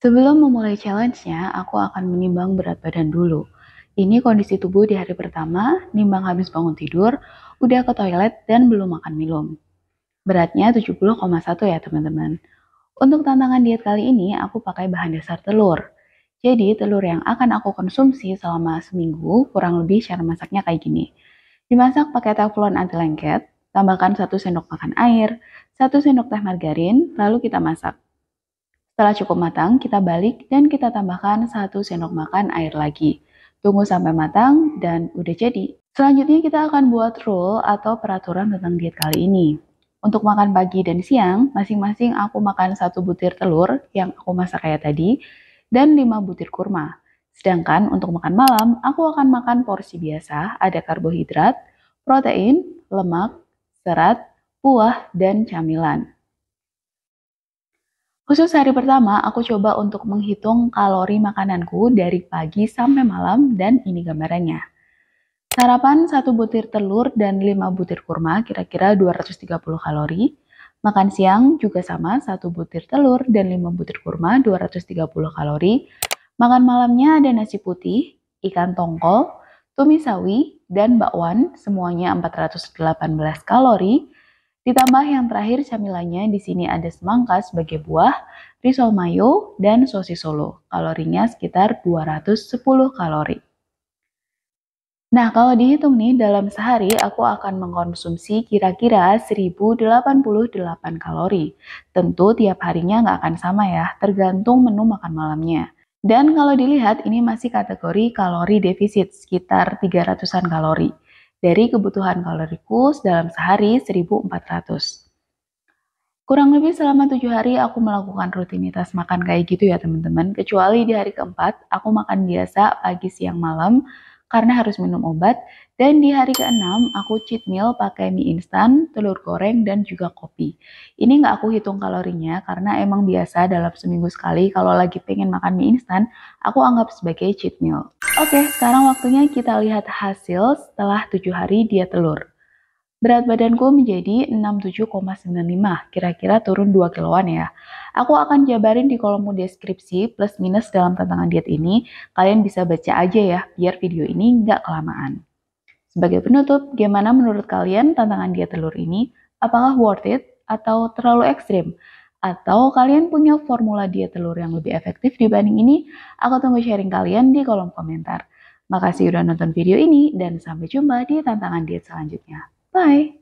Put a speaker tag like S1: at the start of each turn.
S1: Sebelum memulai challenge-nya, aku akan menimbang berat badan dulu. Ini kondisi tubuh di hari pertama, nimbang habis bangun tidur, udah ke toilet, dan belum makan minum. Beratnya 70,1 ya teman-teman. Untuk tantangan diet kali ini, aku pakai bahan dasar telur. Jadi, telur yang akan aku konsumsi selama seminggu kurang lebih cara masaknya kayak gini. Dimasak pakai teflon anti lengket, tambahkan 1 sendok makan air, 1 sendok teh margarin, lalu kita masak. Setelah cukup matang, kita balik dan kita tambahkan 1 sendok makan air lagi. Tunggu sampai matang dan udah jadi. Selanjutnya kita akan buat rule atau peraturan tentang diet kali ini. Untuk makan pagi dan siang, masing-masing aku makan satu butir telur yang aku masak kayak tadi dan 5 butir kurma. Sedangkan untuk makan malam, aku akan makan porsi biasa, ada karbohidrat, protein, lemak, serat, buah, dan camilan. Khusus hari pertama, aku coba untuk menghitung kalori makananku dari pagi sampai malam dan ini gambarannya. Sarapan 1 butir telur dan 5 butir kurma kira-kira 230 kalori. Makan siang juga sama 1 butir telur dan 5 butir kurma 230 kalori. Makan malamnya ada nasi putih, ikan tongkol, tumis sawi, dan bakwan semuanya 418 kalori. Ditambah yang terakhir camilannya, di sini ada semangka sebagai buah, risol mayo, dan sosis solo. Kalorinya sekitar 210 kalori. Nah, kalau dihitung nih, dalam sehari aku akan mengkonsumsi kira-kira 1088 kalori. Tentu tiap harinya nggak akan sama ya, tergantung menu makan malamnya. Dan kalau dilihat, ini masih kategori kalori defisit, sekitar 300-an kalori dari kebutuhan kaloriku dalam sehari 1400. Kurang lebih selama tujuh hari aku melakukan rutinitas makan kayak gitu ya teman-teman. Kecuali di hari keempat, aku makan biasa pagi, siang, malam karena harus minum obat. Dan di hari ke-6, aku cheat meal pakai mie instan, telur goreng, dan juga kopi. Ini nggak aku hitung kalorinya karena emang biasa dalam seminggu sekali kalau lagi pengen makan mie instan, aku anggap sebagai cheat meal. Oke, sekarang waktunya kita lihat hasil setelah 7 hari dia telur. Berat badanku menjadi 67,95, kira-kira turun 2 kiloan ya. Aku akan jabarin di kolom deskripsi plus minus dalam tantangan diet ini. Kalian bisa baca aja ya, biar video ini nggak kelamaan. Sebagai penutup, gimana menurut kalian tantangan diet telur ini? Apakah worth it atau terlalu ekstrim? Atau kalian punya formula diet telur yang lebih efektif dibanding ini? Aku tunggu sharing kalian di kolom komentar. Makasih udah nonton video ini dan sampai jumpa di tantangan diet selanjutnya. Bye!